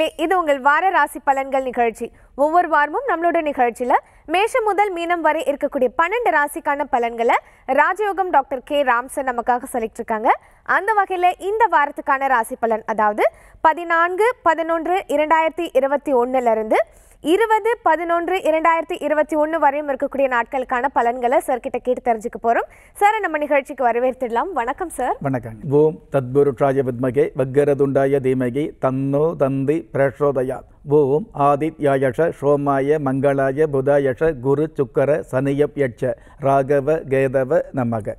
நேர்களே இது உங்கள் வார ராசி பலன்கள் நிகழ்ச்சி ஒவ்வொரு வாரமும் நம்மளோட நிகழ்ச்சியில் மேஷம் முதல் மீனம் வரை இருக்கக்கூடிய பன்னெண்டு ராசிக்கான பலன்களை ராஜயோகம் டாக்டர் கே ராம்சன் நமக்காக சொல்லிட்டுருக்காங்க அந்த வகையில் இந்த வாரத்துக்கான ராசி பலன் அதாவது பதினான்கு பதினொன்று இரண்டாயிரத்தி இருபத்தி ஒன்றுலேருந்து இருந்து இருபது பதினொன்று இரண்டாயிரத்தி இருபத்தி ஒன்று வரையும் இருக்கக்கூடிய நாட்களுக்கான பலன்களை சார் கேட்டு தெரிஞ்சுக்க போகிறோம் சார் நம்ம நிகழ்ச்சிக்கு வரவேற்றிடலாம் வணக்கம் சார் வணக்கம் ஓம் தத்புருஷாய வித்மகே வக்கரதுண்டாய தீமகி தன்னோ தந்தி பிரசோதயா ஓம் ஆதித்யாயஷ சோமாய மங்களாய புதாயஷ குரு சுக்கர சனியப் யட்ச ராகவ கேதவ நமக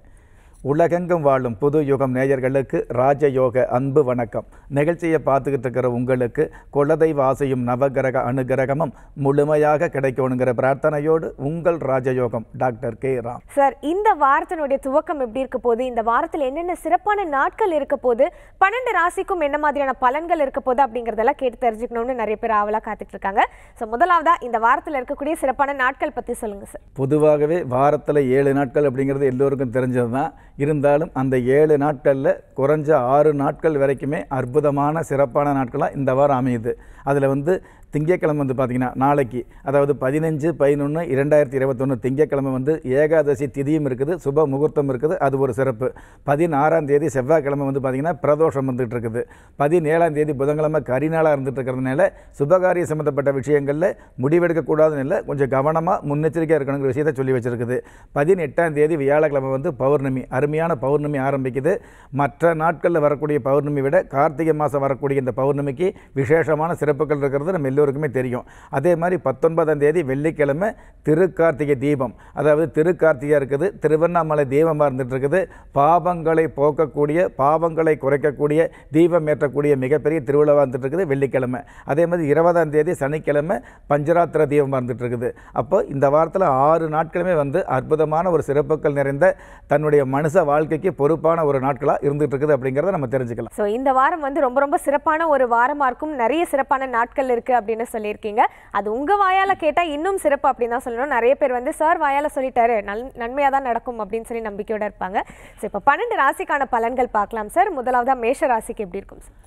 உலகெங்கும் வாழும் புது யுகம் நேயர்களுக்கு ராஜயோக அன்பு வணக்கம் நிகழ்ச்சியை பார்த்துக்கிட்டு இருக்கிற உங்களுக்கு குலதெய்வ ஆசையும் நவகிரக அனுகிரகமும் முழுமையாக கிடைக்கணுங்கிற பிரார்த்தனையோடு உங்கள் ராஜயோகம் டாக்டர் கே ராம் சார் இந்த வாரத்தினுடைய துவக்கம் எப்படி இருக்க போது இந்த வாரத்தில் என்னென்ன சிறப்பான நாட்கள் இருக்க போது பன்னெண்டு ராசிக்கும் என்ன மாதிரியான பலன்கள் இருக்க போது அப்படிங்கிறதெல்லாம் கேட்டு தெரிஞ்சுக்கணும்னு நிறைய பேர் ஆவலாக காத்துட்டு இருக்காங்க ஸோ முதலாவதா இந்த வாரத்தில் இருக்கக்கூடிய சிறப்பான நாட்கள் பற்றி சொல்லுங்க சார் பொதுவாகவே வாரத்தில் ஏழு நாட்கள் அப்படிங்கிறது எல்லோருக்கும் தெரிஞ்சது தான் இருந்தாலும் அந்த ஏழு நாட்களில் குறைஞ்ச ஆறு நாட்கள் வரைக்குமே அற்புதமான சிறப்பான நாட்களாக இந்த வாரம் அமையுது அதில் வந்து திங்கக்கிழமை வந்து பார்த்திங்கன்னா நாளைக்கு அதாவது பதினஞ்சு பதினொன்று இரண்டாயிரத்தி இருபத்தொன்று திங்கக்கிழமை வந்து ஏகாதசி திதியும் இருக்குது சுப முகூர்த்தம் இருக்குது அது ஒரு சிறப்பு பதினாறாம் தேதி செவ்வாய்க்கிழமை வந்து பார்த்திங்கன்னா பிரதோஷம் வந்துட்டு இருக்குது பதினேழாம் தேதி புதன்கிழமை கரிநாளாக இருந்துட்டு இருக்கிறதுனால சுபகாரிய சம்மந்தப்பட்ட விஷயங்களில் முடிவெடுக்கக்கூடாதுன்னு இல்லை கொஞ்சம் கவனமாக முன்னெச்சரிக்கையாக இருக்கணுங்கிற விஷயத்தை சொல்லி வச்சுருக்குது பதினெட்டாம் தேதி வியாழக்கிழமை வந்து பௌர்ணமி அருமையான பௌர்ணமி ஆரம்பிக்குது மற்ற நாட்களில் வரக்கூடிய பௌர்ணமி விட கார்த்திகை மாதம் வரக்கூடிய இந்த பௌர்ணமிக்கு விசேஷமான சிறப்புகள் இருக்கிறது நம்ம எல்லோரும் எல்லோருக்குமே தெரியும் அதே மாதிரி பத்தொன்பதாம் தேதி வெள்ளிக்கிழமை திருக்கார்த்திகை தீபம் அதாவது திருக்கார்த்திகை இருக்குது திருவண்ணாமலை தீபமாக இருந்துகிட்டு இருக்குது பாவங்களை போக்கக்கூடிய பாவங்களை குறைக்கக்கூடிய தீபம் ஏற்றக்கூடிய மிகப்பெரிய திருவிழாவாக இருந்துட்டு இருக்குது வெள்ளிக்கிழமை அதே மாதிரி இருபதாம் தேதி சனிக்கிழமை பஞ்சராத்திர தீபமாக இருந்துகிட்டு இருக்குது அப்போ இந்த வாரத்தில் ஆறு நாட்களுமே வந்து அற்புதமான ஒரு சிறப்புகள் நிறைந்த தன்னுடைய மனுஷ வாழ்க்கைக்கு பொறுப்பான ஒரு நாட்களாக இருந்துகிட்டு இருக்குது அப்படிங்கிறத நம்ம தெரிஞ்சுக்கலாம் ஸோ இந்த வாரம் வந்து ரொம்ப ரொம்ப சிறப்பான ஒரு வாரமாக இருக்கும் நிறைய சிறப்பான நாட்கள் இருக்குது அப்படின்னு அப்படின்னு சொல்லியிருக்கீங்க அது உங்கள் வாயால் கேட்டால் இன்னும் சிறப்பு அப்படின்னு தான் சொல்லணும் நிறைய பேர் வந்து சார் வாயால் சொல்லிட்டாரு நல் நன்மையாக தான் நடக்கும் அப்படின்னு சொல்லி நம்பிக்கையோடு இருப்பாங்க ஸோ இப்போ பன்னெண்டு ராசிக்கான பலன்கள் பார்க்கலாம் சார் முதலாவதாக மேஷ ராசிக்கு எப்படி இருக்கும் சார்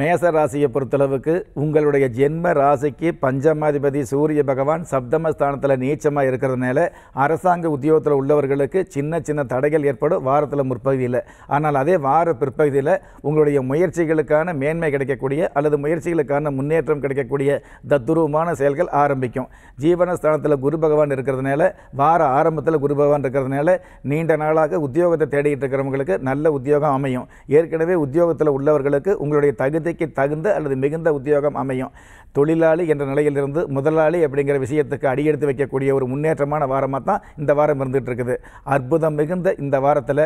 மேச ராசியை பொறுத்தளவுக்கு உங்களுடைய ஜென்ம ராசிக்கு பஞ்சமாதிபதி சூரிய பகவான் சப்தமஸ்தானத்தில் நீச்சமாக இருக்கிறதுனால அரசாங்க உத்தியோகத்தில் உள்ளவர்களுக்கு சின்ன சின்ன தடைகள் ஏற்படும் வாரத்தில் முற்பகுதியில் ஆனால் அதே வார பிற்பகுதியில் உங்களுடைய முயற்சிகளுக்கான மேன்மை கிடைக்கக்கூடிய அல்லது முயற்சிகளுக்கான முன்னேற்றம் கிடைக்கக்கூடிய தத்துருவமான செயல்கள் ஆரம்பிக்கும் ஜீவனஸ்தானத்தில் குரு பகவான் இருக்கிறதுனால வார ஆரம்பத்தில் குரு பகவான் இருக்கிறதுனால நீண்ட நாளாக உத்தியோகத்தை தேடிட்டு இருக்கிறவங்களுக்கு நல்ல உத்தியோகம் அமையும் ஏற்கனவே உத்தியோகத்தில் உள்ளவர்களுக்கு உங்களுடைய தகுதி கவிதைக்கு தகுந்த அல்லது மிகுந்த உத்தியோகம் அமையும் தொழிலாளி என்ற நிலையிலிருந்து முதலாளி அப்படிங்கிற விஷயத்துக்கு அடியெடுத்து வைக்கக்கூடிய ஒரு முன்னேற்றமான வாரமாக தான் இந்த வாரம் இருந்துகிட்டு இருக்குது அற்புதம் மிகுந்த இந்த வாரத்தில்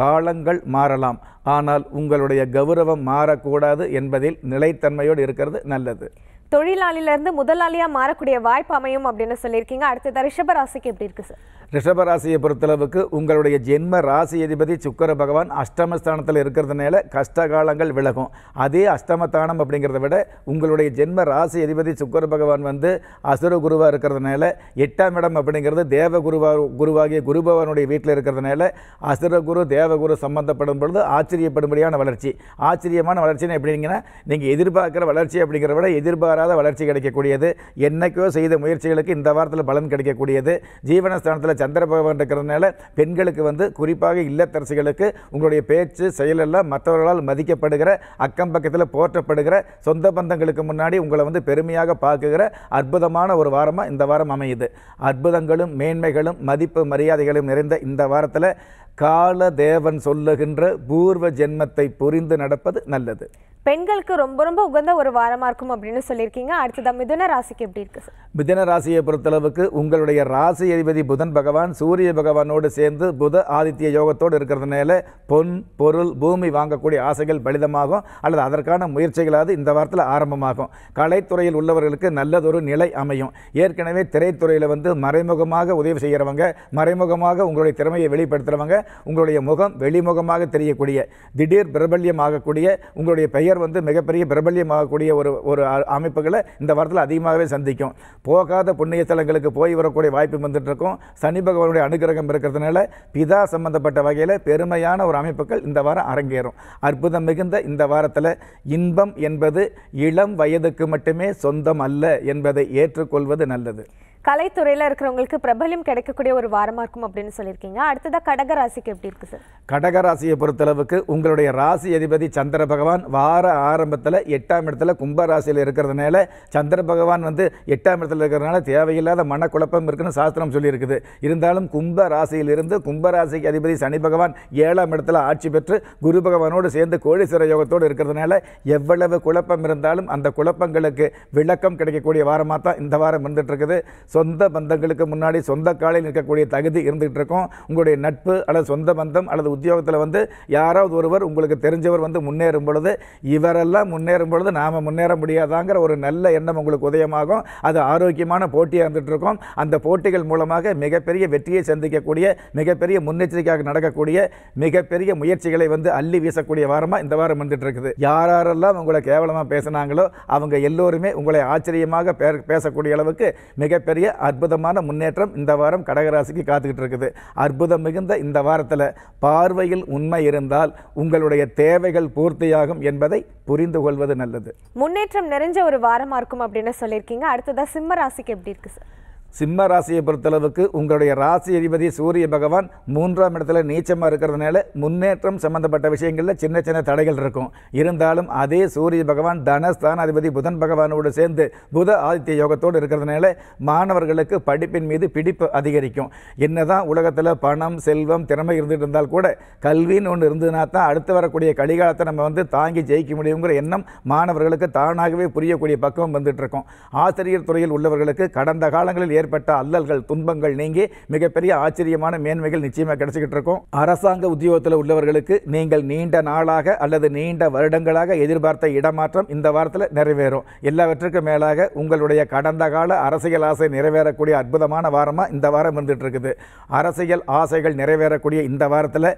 காலங்கள் மாறலாம் ஆனால் உங்களுடைய கௌரவம் மாறக்கூடாது என்பதில் நிலைத்தன்மையோடு இருக்கிறது நல்லது தொழிலாளிலேருந்து முதலாளியாக மாறக்கூடிய வாய்ப்பு அமையும் அப்படின்னு சொல்லியிருக்கீங்க அடுத்ததாக ரிஷபராசிக்கு எப்படி இருக்குது சார் ரிஷபராசியை பொறுத்தளவுக்கு உங்களுடைய ஜென்ம ராசி அதிபதி சுக்கர பகவான் அஷ்டமஸ்தானத்தில் இருக்கிறதுனால கஷ்டகாலங்கள் விலகும் அதே அஷ்டமஸ்தானம் அப்படிங்கிறத விட உங்களுடைய ஜென்ம ராசி அதிபதி சுக்கர பகவான் வந்து அசுர குருவாக இருக்கிறதுனால எட்டாம் இடம் அப்படிங்கிறது தேவ குருவா குருவாகிய குரு பகவானுடைய வீட்டில் இருக்கிறதுனால அசுர குரு தேவகுரு சம்பந்தப்படும் பொழுது ஆச்சரியப்படும்படியான வளர்ச்சி ஆச்சரியமான வளர்ச்சின்னு எப்படிங்கன்னா நீங்கள் எதிர்பார்க்குற வளர்ச்சி அப்படிங்கிறத விட எதிர்பார எதிர்பாராத வளர்ச்சி கிடைக்கக்கூடியது என்னைக்கோ செய்த முயற்சிகளுக்கு இந்த வாரத்தில் பலன் கிடைக்கக்கூடியது ஜீவனஸ்தானத்தில் சந்திர பகவான் இருக்கிறதுனால பெண்களுக்கு வந்து குறிப்பாக இல்லத்தரசிகளுக்கு உங்களுடைய பேச்சு செயலெல்லாம் மற்றவர்களால் மதிக்கப்படுகிற அக்கம் பக்கத்தில் போற்றப்படுகிற சொந்த பந்தங்களுக்கு முன்னாடி உங்களை வந்து பெருமையாக பார்க்குகிற அற்புதமான ஒரு வாரமாக இந்த வாரம் அமையுது அற்புதங்களும் மேன்மைகளும் மதிப்பு மரியாதைகளும் நிறைந்த இந்த வாரத்தில் கால தேவன் சொல்லுகின்ற பூர்வ ஜென்மத்தை புரிந்து நடப்பது நல்லது பெண்களுக்கு ரொம்ப ரொம்ப உகந்த ஒரு வாரமாக இருக்கும் அப்படின்னு சொல்லியிருக்கீங்க அடுத்ததான் மிதுன ராசிக்கு எப்படி இருக்கு சார் மிதுன ராசியை பொறுத்தளவுக்கு உங்களுடைய ராசி அதிபதி புதன் பகவான் சூரிய பகவானோடு சேர்ந்து புத ஆதித்ய யோகத்தோடு இருக்கிறதுனால பொன் பொருள் பூமி வாங்கக்கூடிய ஆசைகள் பலிதமாகும் அல்லது அதற்கான முயற்சிகளாவது இந்த வாரத்தில் ஆரம்பமாகும் கலைத்துறையில் உள்ளவர்களுக்கு நல்லதொரு நிலை அமையும் ஏற்கனவே திரைத்துறையில் வந்து மறைமுகமாக உதவி செய்கிறவங்க மறைமுகமாக உங்களுடைய திறமையை வெளிப்படுத்துகிறவங்க உங்களுடைய முகம் வெளிமுகமாக தெரியக்கூடிய திடீர் பிரபல்யம் ஆகக்கூடிய உங்களுடைய பெயர் பெயர் வந்து மிகப்பெரிய பிரபல்யமாகக்கூடிய ஒரு ஒரு அமைப்புகளை இந்த வாரத்தில் அதிகமாகவே சந்திக்கும் போகாத புண்ணிய ஸ்தலங்களுக்கு போய் வரக்கூடிய வாய்ப்பு வந்துட்டுருக்கும் சனி பகவானுடைய அனுகிரகம் இருக்கிறதுனால பிதா சம்பந்தப்பட்ட வகையில் பெருமையான ஒரு அமைப்புகள் இந்த வாரம் அரங்கேறும் அற்புதம் மிகுந்த இந்த வாரத்தில் இன்பம் என்பது இளம் வயதுக்கு மட்டுமே சொந்தம் அல்ல என்பதை ஏற்றுக்கொள்வது நல்லது கலைத்துறையில் இருக்கிறவங்களுக்கு பிரபலம் கிடைக்கக்கூடிய ஒரு வாரமாக இருக்கும் அப்படின்னு சொல்லியிருக்கீங்க அடுத்ததாக கடகராசிக்கு எப்படி இருக்குது சார் கடகராசியை பொறுத்தளவுக்கு உங்களுடைய ராசி அதிபதி சந்திர பகவான் வார ஆரம்பத்தில் எட்டாம் இடத்துல கும்ப ராசியில் இருக்கிறதுனால சந்திர பகவான் வந்து எட்டாம் இடத்துல இருக்கிறதுனால தேவையில்லாத மனக்குழப்பம் இருக்குன்னு சாஸ்திரம் சொல்லியிருக்குது இருந்தாலும் கும்ப ராசியிலிருந்து கும்ப ராசிக்கு அதிபதி சனி பகவான் ஏழாம் இடத்துல ஆட்சி பெற்று குரு பகவானோடு சேர்ந்து கோடீஸ்வர யோகத்தோடு இருக்கிறதுனால எவ்வளவு குழப்பம் இருந்தாலும் அந்த குழப்பங்களுக்கு விளக்கம் கிடைக்கக்கூடிய வாரமாக தான் இந்த வாரம் இருந்துட்டு இருக்குது சொந்த பந்தங்களுக்கு முன்னாடி சொந்த காலையில் நிற்கக்கூடிய தகுதி இருந்துகிட்டு இருக்கும் உங்களுடைய நட்பு அல்லது சொந்த பந்தம் அல்லது உத்தியோகத்தில் வந்து யாராவது ஒருவர் உங்களுக்கு தெரிஞ்சவர் வந்து முன்னேறும் பொழுது இவரெல்லாம் முன்னேறும் பொழுது நாம் முன்னேற முடியாதாங்கிற ஒரு நல்ல எண்ணம் உங்களுக்கு உதயமாகும் அது ஆரோக்கியமான போட்டியாக இருந்துகிட்டு இருக்கும் அந்த போட்டிகள் மூலமாக மிகப்பெரிய வெற்றியை சந்திக்கக்கூடிய மிகப்பெரிய முன்னெச்சரிக்கையாக நடக்கக்கூடிய மிகப்பெரிய முயற்சிகளை வந்து அள்ளி வீசக்கூடிய வாரமாக இந்த வாரம் வந்துட்டு இருக்குது யாரெல்லாம் உங்களை கேவலமாக பேசினாங்களோ அவங்க எல்லோருமே உங்களை ஆச்சரியமாக பேசக்கூடிய அளவுக்கு மிகப்பெரிய மிகப்பெரிய அற்புதமான முன்னேற்றம் இந்த வாரம் கடகராசிக்கு காத்துக்கிட்டு இருக்குது அற்புதம் மிகுந்த இந்த வாரத்தில் பார்வையில் உண்மை இருந்தால் உங்களுடைய தேவைகள் பூர்த்தியாகும் என்பதை புரிந்து கொள்வது நல்லது முன்னேற்றம் நிறைஞ்ச ஒரு வாரமாக இருக்கும் அப்படின்னு சொல்லியிருக்கீங்க அடுத்ததாக சிம்ம ராசிக்கு எப்படி இருக்கு சார் சிம்ம ராசியை பொறுத்தளவுக்கு உங்களுடைய ராசி அதிபதி சூரிய பகவான் மூன்றாம் இடத்துல நீச்சமாக இருக்கிறதுனால முன்னேற்றம் சம்மந்தப்பட்ட விஷயங்களில் சின்ன சின்ன தடைகள் இருக்கும் இருந்தாலும் அதே சூரிய பகவான் தனஸ்தான அதிபதி புதன் பகவானோடு சேர்ந்து புத ஆதித்ய யோகத்தோடு இருக்கிறதுனால மாணவர்களுக்கு படிப்பின் மீது பிடிப்பு அதிகரிக்கும் என்னதான் உலகத்தில் பணம் செல்வம் திறமை இருந்துட்டு இருந்தால் கூட கல்வின்னு ஒன்று இருந்ததுனா தான் அடுத்து வரக்கூடிய கலிகாலத்தை நம்ம வந்து தாங்கி ஜெயிக்க முடியுங்கிற எண்ணம் மாணவர்களுக்கு தானாகவே புரியக்கூடிய பக்குவம் வந்துட்டு இருக்கும் ஆசிரியர் துறையில் உள்ளவர்களுக்கு கடந்த காலங்களில் ஏற்பட்ட அல்லல்கள் துன்பங்கள் நீங்கி மிகப்பெரிய ஆச்சரியமான மேன்மைகள் நிச்சயமாக கிடைச்சிக்கிட்டு இருக்கும் அரசாங்க உத்தியோகத்தில் உள்ளவர்களுக்கு நீங்கள் நீண்ட நாளாக அல்லது நீண்ட வருடங்களாக எதிர்பார்த்த இடமாற்றம் இந்த வாரத்தில் நிறைவேறும் எல்லாவற்றுக்கும் மேலாக உங்களுடைய கடந்த கால அரசியல் ஆசை நிறைவேறக்கூடிய அற்புதமான வாரமாக இந்த வாரம் இருந்துகிட்டு இருக்குது அரசியல் ஆசைகள் நிறைவேறக்கூடிய இந்த வாரத்தில்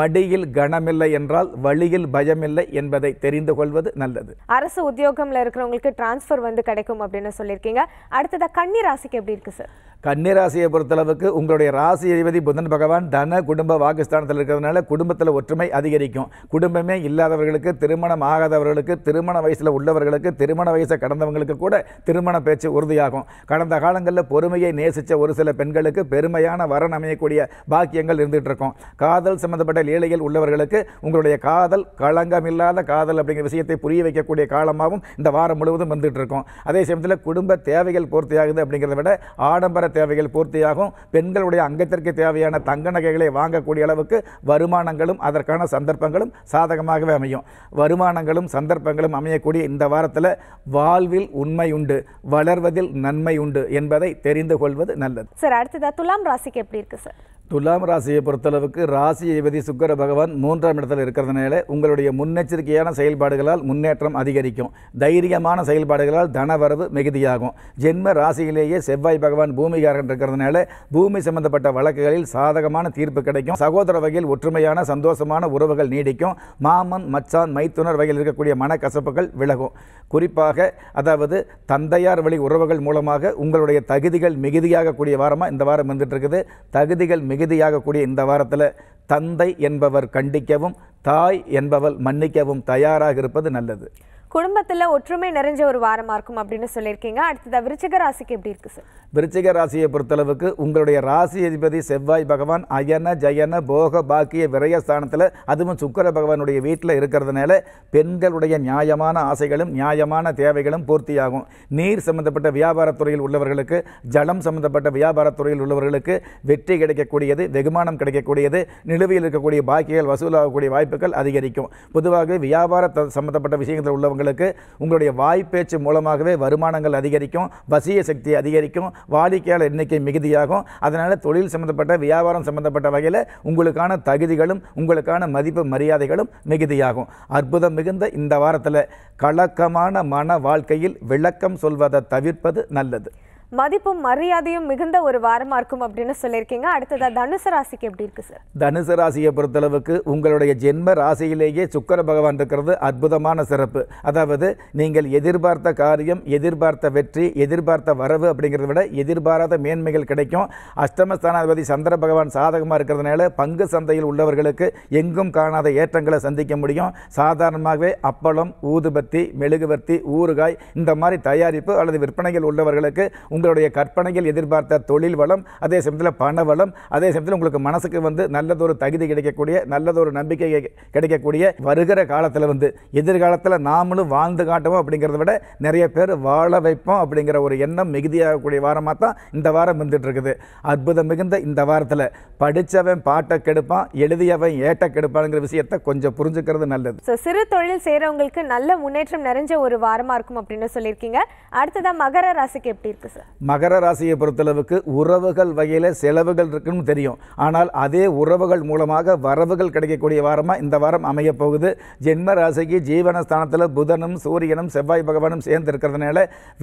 மடியில் கனமில்லை என்றால் வழியில் பயமில்லை என்பதை தெரிந்து கொள்வது நல்லது அரசு உத்தியோகம் இருக்கிறவங்களுக்கு டிரான்ஸ்ஃபர் வந்து கிடைக்கும் அப்படின்னு சொல்லியிருக்கீங்க அடுத்ததாக கண்ணீர் ராசிக்கு எப்படி இருக்கு சார் கன்னிராசியை பொறுத்தளவுக்கு உங்களுடைய ராசி அதிபதி புதன் பகவான் தன குடும்ப வாக்குஸ்தானத்தில் இருக்கிறதுனால குடும்பத்தில் ஒற்றுமை அதிகரிக்கும் குடும்பமே இல்லாதவர்களுக்கு திருமணம் ஆகாதவர்களுக்கு திருமண வயசில் உள்ளவர்களுக்கு திருமண வயசை கடந்தவங்களுக்கு கூட திருமண பேச்சு உறுதியாகும் கடந்த காலங்களில் பொறுமையை நேசித்த ஒரு சில பெண்களுக்கு பெருமையான வரன் அமையக்கூடிய பாக்கியங்கள் இருந்துகிட்டு இருக்கும் காதல் சம்பந்தப்பட்ட லீலையில் உள்ளவர்களுக்கு உங்களுடைய காதல் களங்கமில்லாத காதல் அப்படிங்கிற விஷயத்தை புரிய வைக்கக்கூடிய காலமாகவும் இந்த வாரம் முழுவதும் வந்துகிட்டு இருக்கும் அதே சமயத்தில் குடும்ப தேவைகள் பூர்த்தியாகுது அப்படிங்கிறத விட ஆடம்பர தேவைகள் பூர்த்தியாகும் பெண்களுடைய அங்கத்திற்கு தேவையான தங்க நகைகளை வாங்கக்கூடிய அளவுக்கு வருமானங்களும் அதற்கான சந்தர்ப்பங்களும் சாதகமாகவே அமையும் வருமானங்களும் சந்தர்ப்பங்களும் அமையக்கூடிய இந்த வாரத்தில் வாழ்வில் உண்மை உண்டு வளர்வதில் நன்மை உண்டு என்பதை தெரிந்து கொள்வது நல்லது சார் அடுத்ததாக துலாம் ராசிக்கு எப்படி இருக்கு சார் துலாம் ராசியை பொறுத்தளவுக்கு ராசி அதிபதி சுக்கர பகவான் மூன்றாம் இடத்தில் இருக்கிறதுனால உங்களுடைய முன்னெச்சரிக்கையான செயல்பாடுகளால் முன்னேற்றம் அதிகரிக்கும் தைரியமான செயல்பாடுகளால் தனவரவு மிகுதியாகும் ஜென்ம ராசியிலேயே செவ்வாய் பகவான் பூமிகாரன் இருக்கிறதுனால பூமி சம்பந்தப்பட்ட வழக்குகளில் சாதகமான தீர்ப்பு கிடைக்கும் சகோதர வகையில் ஒற்றுமையான சந்தோஷமான உறவுகள் நீடிக்கும் மாமன் மச்சான் மைத்துனர் வகையில் இருக்கக்கூடிய மனக்கசப்புகள் விலகும் குறிப்பாக அதாவது தந்தையார் வழி உறவுகள் மூலமாக உங்களுடைய தகுதிகள் மிகுதியாக கூடிய வாரமாக இந்த வாரம் வந்துட்டு இருக்குது தகுதிகள் மிகுதியாகக்கூடிய இந்த வாரத்தில் தந்தை என்பவர் கண்டிக்கவும் தாய் என்பவள் மன்னிக்கவும் தயாராக இருப்பது நல்லது குடும்பத்தில் ஒற்றுமை நிறைஞ்ச ஒரு வாரமாக இருக்கும் அப்படின்னு சொல்லியிருக்கீங்க அடுத்ததாக விருச்சிக ராசிக்கு எப்படி இருக்குது சார் விருச்சிக ராசியை பொறுத்தளவுக்கு உங்களுடைய ராசி அதிபதி செவ்வாய் பகவான் அயன ஜயன போக பாக்கிய விரயஸ்தானத்தில் அதுவும் சுக்கர பகவானுடைய வீட்டில் இருக்கிறதுனால பெண்களுடைய நியாயமான ஆசைகளும் நியாயமான தேவைகளும் பூர்த்தியாகும் நீர் சம்பந்தப்பட்ட வியாபாரத்துறையில் உள்ளவர்களுக்கு ஜலம் சம்பந்தப்பட்ட வியாபாரத்துறையில் உள்ளவர்களுக்கு வெற்றி கிடைக்கக்கூடியது வெகுமானம் கிடைக்கக்கூடியது நிலுவையில் இருக்கக்கூடிய பாக்கியங்கள் வசூலாகக்கூடிய வாய்ப்புகள் அதிகரிக்கும் பொதுவாக வியாபார சம்பந்தப்பட்ட விஷயங்களில் உள்ளவங்க இருக்கிறவங்களுக்கு உங்களுடைய வாய்ப்பேச்சு மூலமாகவே வருமானங்கள் அதிகரிக்கும் வசிய சக்தி அதிகரிக்கும் வாடிக்கையாளர் எண்ணிக்கை மிகுதியாகும் அதனால் தொழில் சம்மந்தப்பட்ட வியாபாரம் சம்மந்தப்பட்ட வகையில் உங்களுக்கான தகுதிகளும் உங்களுக்கான மதிப்பு மரியாதைகளும் மிகுதியாகும் அற்புதம் மிகுந்த இந்த வாரத்தில் கலக்கமான மன வாழ்க்கையில் விளக்கம் சொல்வதை தவிர்ப்பது நல்லது மதிப்பும் மரியாதையும் மிகுந்த ஒரு வாரமாக இருக்கும் அப்படின்னு சொல்லியிருக்கீங்க அடுத்ததாக தனுசு ராசிக்கு எப்படி இருக்குது சார் தனுசு ராசியை பொறுத்தளவுக்கு உங்களுடைய ஜென்ம ராசியிலேயே சுக்கர பகவான் இருக்கிறது அற்புதமான சிறப்பு அதாவது நீங்கள் எதிர்பார்த்த காரியம் எதிர்பார்த்த வெற்றி எதிர்பார்த்த வரவு அப்படிங்கிறத விட எதிர்பாராத மேன்மைகள் கிடைக்கும் அஷ்டமஸ்தானாதிபதி சந்திர பகவான் சாதகமாக இருக்கிறதுனால பங்கு சந்தையில் உள்ளவர்களுக்கு எங்கும் காணாத ஏற்றங்களை சந்திக்க முடியும் சாதாரணமாகவே அப்பளம் ஊதுபத்தி மெழுகுவர்த்தி ஊறுகாய் இந்த மாதிரி தயாரிப்பு அல்லது விற்பனைகள் உள்ளவர்களுக்கு உங்களுடைய கற்பனையில் எதிர்பார்த்த தொழில் வளம் அதே சமயத்தில் பண வளம் அதே சமயத்தில் உங்களுக்கு மனசுக்கு வந்து நல்லதொரு தகுதி கிடைக்கக்கூடிய நல்லதொரு நம்பிக்கை கிடைக்கக்கூடிய வருகிற காலத்தில் வந்து எதிர்காலத்தில் நாமளும் வாழ்ந்து காட்டுவோம் அப்படிங்கிறத விட நிறைய பேர் வாழ வைப்போம் அப்படிங்கிற ஒரு எண்ணம் மிகுதியாகக்கூடிய வாரமாக தான் இந்த வாரம் வந்துட்டு இருக்குது அற்புதம் மிகுந்த இந்த வாரத்தில் படித்தவன் பாட்டை கெடுப்பான் எழுதியவன் ஏட்டை கெடுப்பான்ங்கிற விஷயத்தை கொஞ்சம் புரிஞ்சுக்கிறது நல்லது ஸோ சிறு தொழில் செய்கிறவங்களுக்கு நல்ல முன்னேற்றம் நிறைஞ்ச ஒரு வாரமாக இருக்கும் அப்படின்னு சொல்லியிருக்கீங்க அடுத்ததான் மகர ராசிக்கு எப்படி இருக்குது சார் மகர ராசியை பொறுத்தளவுக்கு உறவுகள் வகையில் செலவுகள் இருக்குன்னு தெரியும் ஆனால் அதே உறவுகள் மூலமாக வரவுகள் கிடைக்கக்கூடிய வாரமாக இந்த வாரம் அமையப்போகுது ஜென்ம ராசிக்கு ஜீவனஸ்தானத்தில் புதனும் சூரியனும் செவ்வாய் பகவானும் சேர்ந்து இருக்கிறதுனால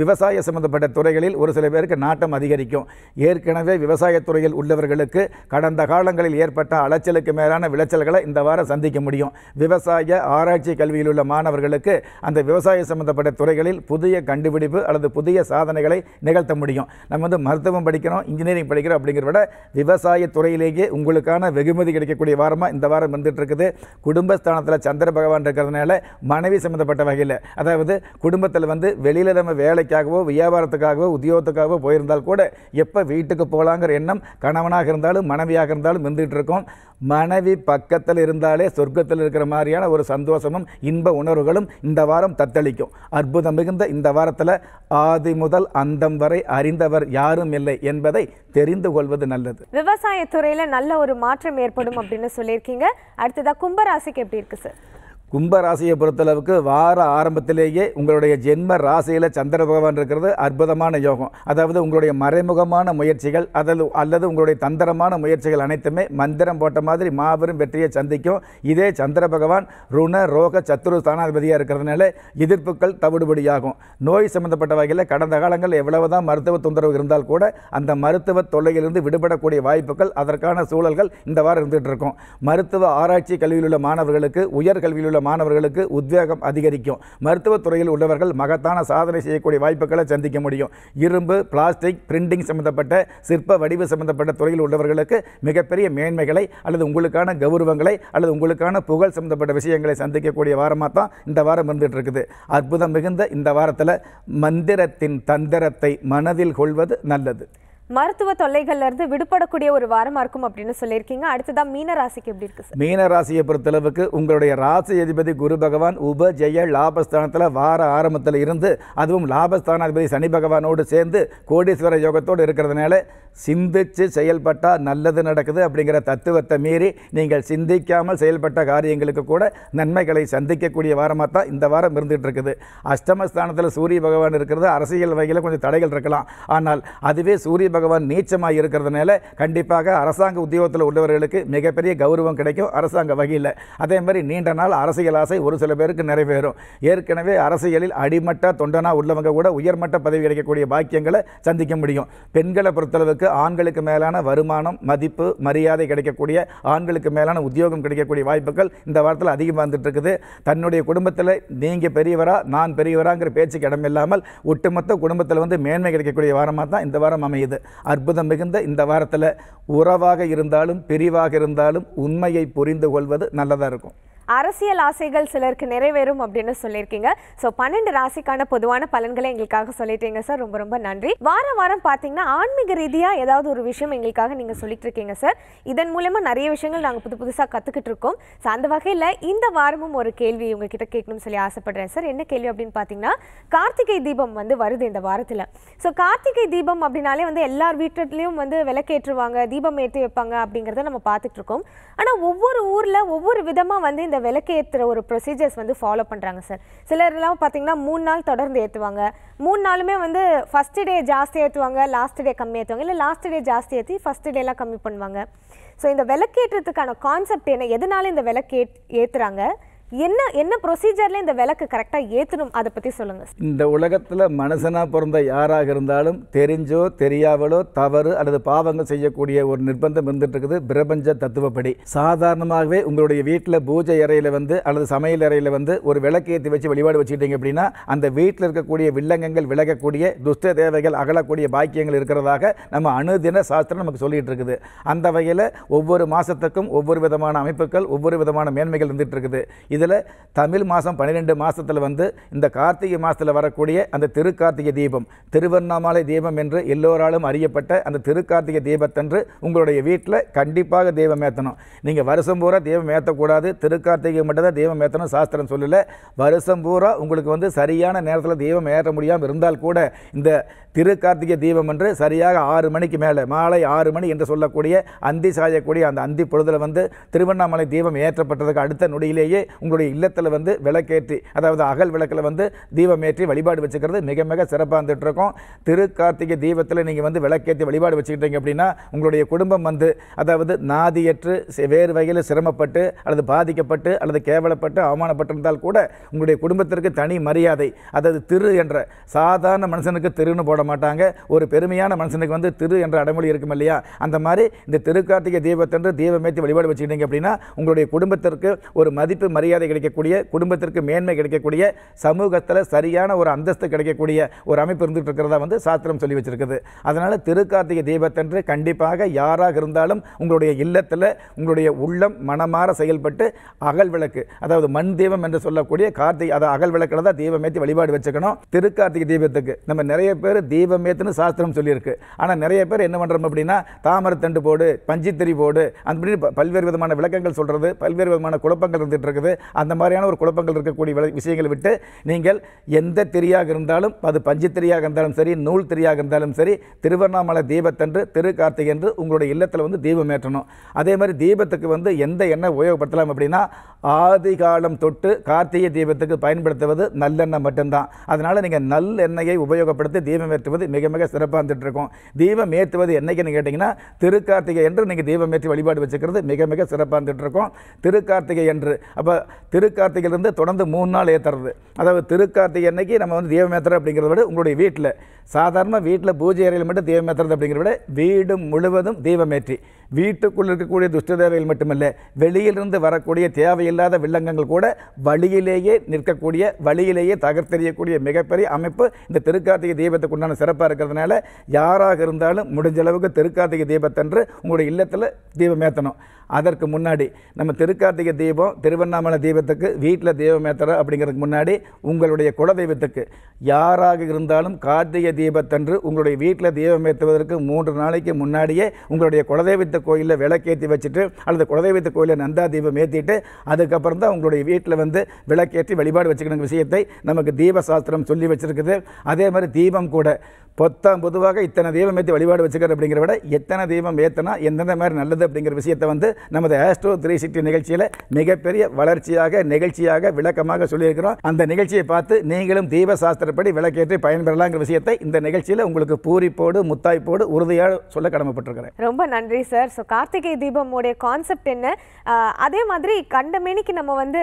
விவசாய சம்மந்தப்பட்ட துறைகளில் ஒரு சில பேருக்கு நாட்டம் அதிகரிக்கும் ஏற்கனவே விவசாயத்துறையில் உள்ளவர்களுக்கு கடந்த காலங்களில் ஏற்பட்ட அலைச்சலுக்கு மேலான விளைச்சல்களை இந்த வாரம் சந்திக்க முடியும் விவசாய ஆராய்ச்சி கல்வியில் உள்ள மாணவர்களுக்கு அந்த விவசாய சம்பந்தப்பட்ட துறைகளில் புதிய கண்டுபிடிப்பு அல்லது புதிய சாதனைகளை நிகழ்த்த காட்ட முடியும் நம்ம வந்து மருத்துவம் படிக்கிறோம் இன்ஜினியரிங் படிக்கிறோம் அப்படிங்கிற விட விவசாய துறையிலேயே உங்களுக்கான வெகுமதி கிடைக்கக்கூடிய வாரமாக இந்த வாரம் வந்துட்டுருக்குது குடும்பஸ்தானத்தில் சந்திர பகவான் இருக்கிறதுனால மனைவி சம்மந்தப்பட்ட வகையில் அதாவது குடும்பத்தில் வந்து வெளியில் நம்ம வேலைக்காகவோ வியாபாரத்துக்காகவோ உத்தியோகத்துக்காகவோ போயிருந்தால் கூட எப்போ வீட்டுக்கு போகலாங்கிற எண்ணம் கணவனாக இருந்தாலும் மனைவியாக இருந்தாலும் வந்துட்டு இருக்கும் மனைவி பக்கத்தில் இருந்தாலே சொர்க்கத்தில் இருக்கிற மாதிரியான ஒரு சந்தோஷமும் இன்ப உணர்வுகளும் இந்த வாரம் தத்தளிக்கும் அற்புதம் மிகுந்த இந்த வாரத்தில் ஆதி முதல் அந்தம் வரை அறிந்தவர் யாரும் இல்லை என்பதை தெரிந்து கொள்வது நல்லது விவசாயத்துறையில நல்ல ஒரு மாற்றம் ஏற்படும் அப்படின்னு சொல்லியிருக்கீங்க அடுத்ததா கும்பராசிக்கு எப்படி இருக்கு சார் கும்ப ராசியை பொறுத்தளவுக்கு வார ஆரம்பத்திலேயே உங்களுடைய ஜென்ம ராசியில் சந்திர பகவான் இருக்கிறது அற்புதமான யோகம் அதாவது உங்களுடைய மறைமுகமான முயற்சிகள் அதில் அல்லது உங்களுடைய தந்திரமான முயற்சிகள் அனைத்துமே மந்திரம் போட்ட மாதிரி மாபெரும் வெற்றியை சந்திக்கும் இதே சந்திர பகவான் ருண ரோக சத்துரு ஸ்தானாதிபதியாக இருக்கிறதுனால எதிர்ப்புகள் தவிடுபடியாகும் நோய் சம்பந்தப்பட்ட வகையில் கடந்த காலங்களில் எவ்வளவுதான் மருத்துவ தொந்தரவு இருந்தால் கூட அந்த மருத்துவ தொல்லையிலிருந்து விடுபடக்கூடிய வாய்ப்புகள் அதற்கான சூழல்கள் இந்த வாரம் இருந்துகிட்டு இருக்கும் மருத்துவ ஆராய்ச்சி கல்வியில் உள்ள மாணவர்களுக்கு உயர்கல்வியில் உள்ள மாணவர்களுக்கு உத்வேகம் அதிகரிக்கும் மருத்துவத்துறையில் உள்ளவர்கள் மகத்தான சாதனை செய்யக்கூடிய வாய்ப்புகளை சந்திக்க முடியும் இரும்பு பிளாஸ்டிக் பிரிண்டிங் சம்பந்தப்பட்ட சிற்ப வடிவு சம்பந்தப்பட்ட துறையில் உள்ளவர்களுக்கு மிகப்பெரிய மேன்மைகளை அல்லது உங்களுக்கான கௌரவங்களை அல்லது உங்களுக்கான புகழ் சம்பந்தப்பட்ட விஷயங்களை சந்திக்கக்கூடிய வாரமாக தான் இந்த வாரம் இருந்துகிட்டு இருக்குது அற்புதம் மிகுந்த இந்த வாரத்தில் மந்திரத்தின் தந்திரத்தை மனதில் கொள்வது நல்லது மருத்துவ தொல்லைகள்லேருந்து விடுபடக்கூடிய ஒரு வாரமாக இருக்கும் அப்படின்னு சொல்லியிருக்கீங்க அடுத்ததான் மீன ராசிக்கு எப்படி இருக்குது மீன ராசியை பொறுத்தளவுக்கு உங்களுடைய ராசி அதிபதி குரு பகவான் உப ஜெய லாபஸ்தானத்தில் வார ஆரம்பத்தில் இருந்து அதுவும் லாபஸ்தானாதிபதி சனி பகவானோடு சேர்ந்து கோடீஸ்வர யோகத்தோடு இருக்கிறதுனால சிந்திச்சு செயல்பட்டால் நல்லது நடக்குது அப்படிங்கிற தத்துவத்தை மீறி நீங்கள் சிந்திக்காமல் செயல்பட்ட காரியங்களுக்கு கூட நன்மைகளை சந்திக்கக்கூடிய வாரமாக தான் இந்த வாரம் இருந்துகிட்டு இருக்குது அஷ்டமஸ்தானத்தில் சூரிய பகவான் இருக்கிறது அரசியல் வகையில் கொஞ்சம் தடைகள் இருக்கலாம் ஆனால் அதுவே சூரிய பகவான் நீச்சமாக இருக்கிறதுனால கண்டிப்பாக அரசாங்க உத்தியோகத்தில் உள்ளவர்களுக்கு மிகப்பெரிய கௌரவம் கிடைக்கும் அரசாங்க வகையில் அதே மாதிரி நீண்ட நாள் அரசியல் ஆசை ஒரு சில பேருக்கு நிறைவேறும் ஏற்கனவே அரசியலில் அடிமட்ட தொண்டனாக உள்ளவங்க கூட உயர்மட்ட பதவி கிடைக்கக்கூடிய பாக்கியங்களை சந்திக்க முடியும் பெண்களை பொறுத்தளவுக்கு ஆண்களுக்கு மேலான வருமானம் மதிப்பு மரியாதை கிடைக்கக்கூடிய ஆண்களுக்கு மேலான உத்தியோகம் கிடைக்கக்கூடிய வாய்ப்புகள் இந்த வாரத்தில் அதிகமாக வந்துட்டு இருக்குது தன்னுடைய குடும்பத்தில் நீங்கள் பெரியவரா நான் பெரியவராங்கிற பேச்சுக்கு இடமில்லாமல் ஒட்டுமொத்த குடும்பத்தில் வந்து மேன்மை கிடைக்கக்கூடிய வாரமாக தான் இந்த வாரம் அமையுது அற்புதம் மிகுந்த இந்த வாரத்தில் உறவாக இருந்தாலும் பிரிவாக இருந்தாலும் உண்மையை புரிந்து கொள்வது நல்லதாக இருக்கும் அரசியல் ஆசைகள் சிலருக்கு நிறைவேறும் அப்படின்னு சொல்லியிருக்கீங்க ஸோ பன்னெண்டு ராசிக்கான பொதுவான பலன்களை எங்களுக்காக சொல்லிட்டீங்க சார் ரொம்ப ரொம்ப நன்றி வாரம் வாரம் பார்த்தீங்கன்னா ஆன்மீக ரீதியாக ஏதாவது ஒரு விஷயம் எங்களுக்காக நீங்கள் சொல்லிட்டு இருக்கீங்க சார் இதன் மூலமாக நிறைய விஷயங்கள் நாங்கள் புது புதுசாக கற்றுக்கிட்டு இருக்கோம் ஸோ அந்த வகையில் இந்த வாரமும் ஒரு கேள்வி உங்ககிட்ட கேட்கணும்னு சொல்லி ஆசைப்படுறேன் சார் என்ன கேள்வி அப்படின்னு பார்த்தீங்கன்னா கார்த்திகை தீபம் வந்து வருது இந்த வாரத்தில் ஸோ கார்த்திகை தீபம் அப்படின்னாலே வந்து எல்லார் வீட்டிலையும் வந்து விளக்கேற்றுவாங்க தீபம் ஏற்றி வைப்பாங்க அப்படிங்கிறத நம்ம பார்த்துட்டு இருக்கோம் ஆனால் ஒவ்வொரு ஊரில் ஒவ்வொரு விதமாக வந்து இந்த விளக்கு ஏற்றுற ஒரு ப்ரொசீஜர்ஸ் வந்து ஃபாலோ பண்ணுறாங்க சார் சிலர்லாம் பார்த்தீங்கன்னா மூணு நாள் தொடர்ந்து ஏற்றுவாங்க மூணு நாளுமே வந்து ஃபஸ்ட்டு டே ஜாஸ்தி ஏற்றுவாங்க லாஸ்ட் டே கம்மி ஏற்றுவாங்க இல்லை லாஸ்ட் டே ஜாஸ்தி ஏற்றி ஃபஸ்ட்டு டேலாம் கம்மி பண்ணுவாங்க ஸோ இந்த விளக்கேற்றத்துக்கான கான்செப்ட் என்ன எதனால இந்த விளக்கு ஏற்றுறாங்க என்ன என்ன ப்ரொசீஜரில் இந்த விளக்கு கரெக்டாக ஏற்றணும் அதை பற்றி சொல்லுங்கள் இந்த உலகத்தில் மனுஷனாக பிறந்த யாராக இருந்தாலும் தெரிஞ்சோ தெரியாவலோ தவறு அல்லது பாவங்கள் செய்யக்கூடிய ஒரு நிர்பந்தம் இருந்துட்டு இருக்குது பிரபஞ்ச தத்துவப்படி சாதாரணமாகவே உங்களுடைய வீட்டில் பூஜை அறையில் வந்து அல்லது சமையல் அறையில் வந்து ஒரு விளக்கு ஏற்றி வச்சு வழிபாடு வச்சுக்கிட்டீங்க அப்படின்னா அந்த வீட்டில் இருக்கக்கூடிய வில்லங்கங்கள் விலகக்கூடிய துஷ்ட தேவைகள் அகலக்கூடிய பாக்கியங்கள் இருக்கிறதாக நம்ம அணுதின சாஸ்திரம் நமக்கு சொல்லிகிட்டு இருக்குது அந்த வகையில் ஒவ்வொரு மாதத்துக்கும் ஒவ்வொரு விதமான அமைப்புகள் ஒவ்வொரு விதமான மேன்மைகள் இருந்துகிட்டு இருக்குது இது இதில் தமிழ் மாதம் பன்னிரெண்டு மாதத்தில் வந்து இந்த கார்த்திகை மாதத்தில் வரக்கூடிய அந்த திருக்கார்த்திகை தீபம் திருவண்ணாமலை தீபம் என்று எல்லோராலும் அறியப்பட்ட அந்த திருக்கார்த்திகை தீபத்தன்று உங்களுடைய வீட்டில் கண்டிப்பாக தீபம் ஏற்றணும் நீங்கள் வருஷம் பூரா தீபம் ஏற்றக்கூடாது திருக்கார்த்திகை மட்டும்தான் தீபம் ஏற்றணும் சாஸ்திரம் சொல்லலை வருஷம் பூரா உங்களுக்கு வந்து சரியான நேரத்தில் தீபம் ஏற்ற முடியாமல் இருந்தால் கூட இந்த திருக்கார்த்திகை தீபம் என்று சரியாக ஆறு மணிக்கு மேலே மாலை ஆறு மணி என்று சொல்லக்கூடிய அந்தி சாயக்கூடிய அந்த அந்தி பொழுதில் வந்து திருவண்ணாமலை தீபம் ஏற்றப்பட்டதுக்கு அடுத்த நொடியிலேயே உங்களுக்கு எங்களுடைய இல்லத்தில் வந்து விளக்கேற்றி அதாவது அகல் விளக்கில் வந்து தீபமேற்றி வழிபாடு வச்சுக்கிறது மிக மிக சிறப்பாக இருந்துகிட்டு திரு கார்த்திகை தீபத்தில் நீங்கள் வந்து விளக்கேற்றி வழிபாடு வச்சுக்கிட்டீங்க அப்படின்னா உங்களுடைய குடும்பம் வந்து அதாவது நாதியற்று வேறு வகையில் சிரமப்பட்டு அல்லது பாதிக்கப்பட்டு அல்லது கேவலப்பட்டு அவமானப்பட்டிருந்தால் கூட உங்களுடைய குடும்பத்திற்கு தனி மரியாதை அதாவது திரு என்ற சாதாரண மனுஷனுக்கு திருன்னு போட மாட்டாங்க ஒரு பெருமையான மனுஷனுக்கு வந்து திரு என்ற அடைமொழி இருக்கும் இல்லையா அந்த மாதிரி இந்த கார்த்திகை தீபத்தன்று தீபமேற்றி வழிபாடு வச்சுக்கிட்டீங்க அப்படின்னா உங்களுடைய குடும்பத்திற்கு ஒரு மதிப்பு மரியாதை மரியாதை கிடைக்கக்கூடிய குடும்பத்திற்கு மேன்மை கிடைக்கக்கூடிய சமூகத்தில் சரியான ஒரு அந்தஸ்து கிடைக்கக்கூடிய ஒரு அமைப்பு இருந்துகிட்டு இருக்கிறதா வந்து சாஸ்திரம் சொல்லி வச்சிருக்குது அதனால் திருக்கார்த்திகை தீபத்தன்று கண்டிப்பாக யாராக இருந்தாலும் உங்களுடைய இல்லத்தில் உங்களுடைய உள்ளம் மனமாற செயல்பட்டு அகல் விளக்கு அதாவது மண் தீபம் என்று சொல்லக்கூடிய கார்த்திகை அதை அகல் விளக்கில் தான் தீபம் ஏற்றி வழிபாடு வச்சுக்கணும் திருக்கார்த்திகை தீபத்துக்கு நம்ம நிறைய பேர் தீபம் ஏற்றுன்னு சாஸ்திரம் சொல்லியிருக்கு ஆனால் நிறைய பேர் என்ன பண்ணுறோம் அப்படின்னா தாமரத்தண்டு போடு பஞ்சித்திரி போடு அந்த பல்வேறு விதமான விளக்கங்கள் சொல்கிறது பல்வேறு விதமான குழப்பங்கள் இருந்துகிட்டு இருக்குது அந்த மாதிரியான ஒரு குழப்பங்கள் இருக்கக்கூடிய விஷயங்களை விட்டு நீங்கள் எந்த திரியாக இருந்தாலும் அது பஞ்சுத்திரியாக இருந்தாலும் சரி நூல் திரியாக இருந்தாலும் சரி திருவண்ணாமலை தீபத்தன்று திரு கார்த்திகை என்று உங்களுடைய இல்லத்தில் வந்து தீபம் ஏற்றணும் அதே மாதிரி தீபத்துக்கு வந்து எந்த எண்ணெய் உபயோகப்படுத்தலாம் அப்படின்னா ஆதி காலம் தொட்டு கார்த்திகை தீபத்துக்கு பயன்படுத்துவது நல்லெண்ணெய் மட்டும்தான் அதனால் நீங்கள் நல்லெண்ணெயை உபயோகப்படுத்தி தீபம் ஏற்றுவது மிக மிக சிறப்பாக இருக்கும் தீபம் ஏற்றுவது என்னைக்குன்னு கேட்டிங்கன்னா திருக்கார்த்திகை என்று நீங்கள் தீபம் ஏற்றி வழிபாடு வச்சுக்கிறது மிக மிக சிறப்பாக இருந்துட்டு இருக்கும் திருக்கார்த்திகை என்று அப்போ திருக்கார்த்திகிலிருந்து தொடர்ந்து மூணு நாள் ஏற்றுறது அதாவது திருக்கார்த்திகை அன்னைக்கு நம்ம வந்து தீபம் அப்படிங்கிறத விட உங்களுடைய வீட்டில் சாதாரண வீட்டில் பூஜை அறையில் மட்டும் தீபம் அப்படிங்கிறத விட வீடும் முழுவதும் தீபமேற்றி வீட்டுக்குள் இருக்கக்கூடிய துஷ்டதேவைகள் மட்டுமல்ல வெளியிலிருந்து வரக்கூடிய தேவையில்லாத வில்லங்கங்கள் கூட வழியிலேயே நிற்கக்கூடிய வழியிலேயே தகர்த்தெறியக்கூடிய மிகப்பெரிய அமைப்பு இந்த திருக்கார்த்திகை தீபத்துக்கு உண்டான சிறப்பாக இருக்கிறதுனால யாராக இருந்தாலும் முடிஞ்ச அளவுக்கு திருக்கார்த்திகை தீபத்தன்று உங்களுடைய இல்லத்தில் தீபம் அதற்கு முன்னாடி நம்ம திருக்கார்த்திகை தீபம் திருவண்ணாமலை தீபத்துக்கு வீட்டில் தீபம் ஏற்றுறோம் அப்படிங்கிறதுக்கு முன்னாடி உங்களுடைய குலதெய்வத்துக்கு யாராக இருந்தாலும் கார்த்திகை தீபத்தன்று உங்களுடைய வீட்டில் தீபம் ஏற்றுவதற்கு மூன்று நாளைக்கு முன்னாடியே உங்களுடைய குலதெய்வ குலதெய்வத்தை கோயிலில் விளக்கேற்றி வச்சுட்டு அல்லது குலதெய்வத்தை கோயிலில் நந்தா தீபம் ஏற்றிட்டு அதுக்கப்புறம் தான் உங்களுடைய வீட்டில் வந்து விளக்கேற்றி வழிபாடு வச்சுக்கணும் விஷயத்தை நமக்கு தீபசாஸ்திரம் சொல்லி வச்சுருக்குது அதே மாதிரி தீபம் கூட பொத்தம் பொதுவாக இத்தனை தீபம் ஏற்றி வழிபாடு வச்சுக்கிற அப்படிங்கிற விட எத்தனை தீபம் ஏற்றினா எந்தெந்த மாதிரி நல்லது அப்படிங்கிற விஷயத்தை வந்து நமது ஆஸ்ட்ரோ த்ரீ சிக்ஸ்டி நிகழ்ச்சியில் மிகப்பெரிய வளர்ச்சியாக நிகழ்ச்சியாக விளக்கமாக சொல்லியிருக்கிறோம் அந்த நிகழ்ச்சியை பார்த்து நீங்களும் தீபசாஸ்திரப்படி விளக்கேற்றி பயன்பெறலாங்கிற விஷயத்தை இந்த நிகழ்ச்சியில் உங்களுக்கு பூரிப்போடு முத்தாய்ப்போடு உறுதியாக சொல்ல கடமைப்பட்டிருக்கிறேன் ரொம்ப நன்றி சார் சார் ஸோ கார்த்திகை தீபமுடைய கான்செப்ட் என்ன அதே மாதிரி கண்டமேனிக்கு நம்ம வந்து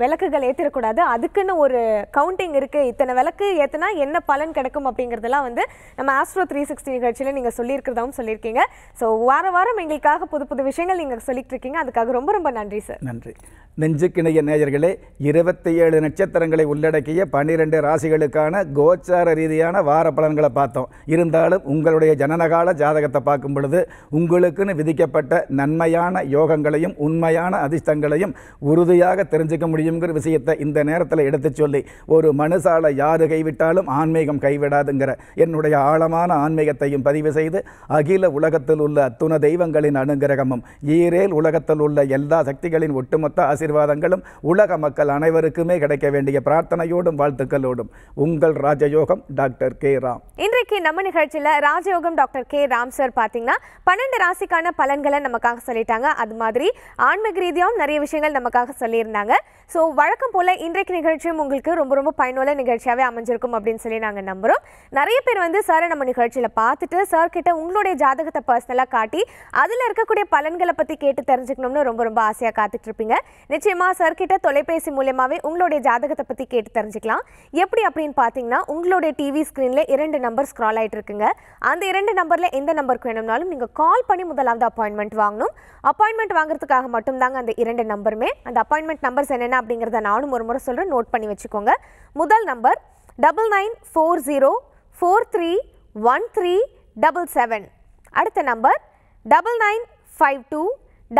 விளக்குகள் ஏற்றிடக்கூடாது அதுக்குன்னு ஒரு கவுண்டிங் இருக்குது இத்தனை விளக்கு ஏற்றினா என்ன பலன் கிடைக்கும் அப்படிங்கிறதெல்லாம் வந்து நம்ம ஆஸ்ட்ரோ த்ரீ சிக்ஸ்டி நிகழ்ச்சியில் நீங்கள் சொல்லியிருக்கிறதாவும் சொல்லியிருக்கீங்க ஸோ வார வாரம் எங்களுக்காக புது புது விஷயங்கள் நீங்கள் சொல்லிட்டு இருக்கீங்க அதுக்காக ரொம்ப ரொம்ப நன்றி சார் நன்றி நெஞ்சுக்கிணைய நேயர்களே இருபத்தி ஏழு நட்சத்திரங்களை உள்ளடக்கிய பன்னிரெண்டு ராசிகளுக்கான கோச்சார ரீதியான வார பலன்களை பார்த்தோம் இருந்தாலும் உங்களுடைய ஜனனகால ஜாதகத்தை பார்க்கும் பொழுது உங்களுக்குன்னு விதிக்கப்பட்ட நன்மையான யோகங்களையும் உண்மையான அதிர்ஷ்டங்களையும் உறுதியாக தெரிஞ்சுக்க முடியுங்கிற விஷயத்தை இந்த நேரத்தில் எடுத்து சொல்லி ஒரு மனுசாலை யார் கைவிட்டாலும் ஆன்மீகம் கைவிடாதுங்கிற என்னுடைய ஆழமான ஆன்மீகத்தையும் பதிவு செய்து அகில உலகத்தில் உள்ள அத்துண தெய்வங்களின் அனுகிரகமும் ஈரேல் உலகத்தில் உள்ள எல்லா சக்திகளின் ஒட்டுமொத்த ஆசீர்வாதங்களும் உலக மக்கள் அனைவருக்குமே கிடைக்க வேண்டிய பிரார்த்தனையோடும் வாழ்த்துக்களோடும் உங்கள் ராஜயோகம் டாக்டர் கே ராம் இன்றைக்கு நம்ம நிகழ்ச்சியில் ராஜயோகம் டாக்டர் கே ராம் சார் பார்த்தீங்கன்னா பன்னெண்டு ராசிக்கான பலன்களை நமக்காக சொல்லிட்டாங்க அது மாதிரி ஆன்மீக ரீதியாகவும் நிறைய விஷயங்கள் நமக்காக சொல்லியிருந்தாங்க ஸோ வழக்கம் போல் இன்றைக்கு நிகழ்ச்சியும் உங்களுக்கு ரொம்ப ரொம்ப பயனுள்ள நிகழ்ச்சியாகவே அமைஞ்சிருக்கும் அப்படின்னு சொல்லி நாங்கள் நம்புகிறோம் நிறைய பேர் வந்து சாரை நம்ம நிகழ்ச்சியில் பார்த்துட்டு சார்கிட்ட உங்களுடைய ஜாதகத்தை பர்சனலாக காட்டி அதில் இருக்கக்கூடிய பலன்களை பற்றி கேட்டு தெரிஞ்சுக்கணும்னு ரொம்ப ரொம்ப ஆசையாக காத்துட்ருப்பீங்க நிச்சயமாக சார்கிட்ட தொலைபேசி மூலியமாகவே உங்களுடைய ஜாதகத்தை பற்றி கேட்டு தெரிஞ்சுக்கலாம் எப்படி அப்படின்னு பார்த்தீங்கன்னா உங்களுடைய டிவி ஸ்க்ரீனில் இரண்டு நம்பர் ஸ்க்ரால் ஆகிட்டு இருக்குங்க அந்த இரண்டு நம்பரில் எந்த நம்பருக்கு வேணும்னாலும் நீங்கள் கால் பண்ணி முதலாவது வந்து அப்பாயின்மெண்ட் வாங்கணும் அப்பாயின்மெண்ட் வாங்குறதுக்காக மட்டும்தாங்க அந்த இரண்டு நம்பருமே அந்த அப்பாயின்மெண்ட் நம்பர்ஸ் என்னென்ன அப்படிங்கிறத நானும் ஒரு முறை சொல்கிறேன் நோட் பண்ணி வச்சுக்கோங்க முதல் number double nine four zero four three one three double seven அடுத்த number double nine five two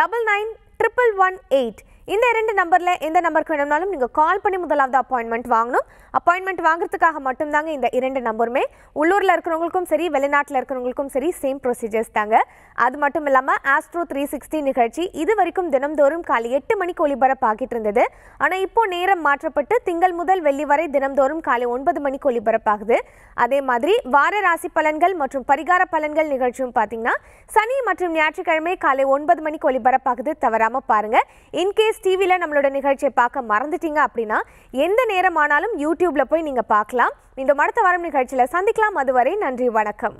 double nine triple one eight இந்த இரண்டு நம்பரில் எந்த நம்பருக்கு வேணும்னாலும் நீங்கள் கால் பண்ணி முதலாவது அப்பாயின்மெண்ட் வாங்கணும் அப்பாயின்மெண்ட் வாங்குறதுக்காக மட்டும்தாங்க இந்த இரண்டு நம்பருமே உள்ளூரில் இருக்கிறவங்களுக்கும் சரி வெளிநாட்டில் இருக்கிறவங்களுக்கும் சரி சேம் ப்ரொசீஜர்ஸ் தாங்க அது மட்டும் இல்லாமல் ஆஸ்ட்ரோ த்ரீ சிக்ஸ்டி நிகழ்ச்சி இது வரைக்கும் தினம்தோறும் காலை எட்டு மணிக்கு ஒளிபரப்பாகிட்டு இருந்தது ஆனால் இப்போ நேரம் மாற்றப்பட்டு திங்கள் முதல் வெள்ளி வரை தினம்தோறும் காலை ஒன்பது மணிக்கு ஒளிபரப்பாகுது அதே மாதிரி வார ராசி பலன்கள் மற்றும் பரிகார பலன்கள் நிகழ்ச்சியும் பார்த்தீங்கன்னா சனி மற்றும் ஞாயிற்றுக்கிழமை காலை ஒன்பது மணிக்கு ஒளிபரப்பாகுது தவறாமல் பாருங்கள் இன்கேஸ் டிவியில் நம்மளோட நிகழ்ச்சியை பார்க்க மறந்துட்டீங்க அப்படின்னா எந்த நேரமானாலும் யூடியூப் யூடியூப்ல போய் நீங்க பார்க்கலாம் மீண்டும் அடுத்த வாரம் நிகழ்ச்சியில சந்திக்கலாம் அதுவரை நன்றி வணக்கம்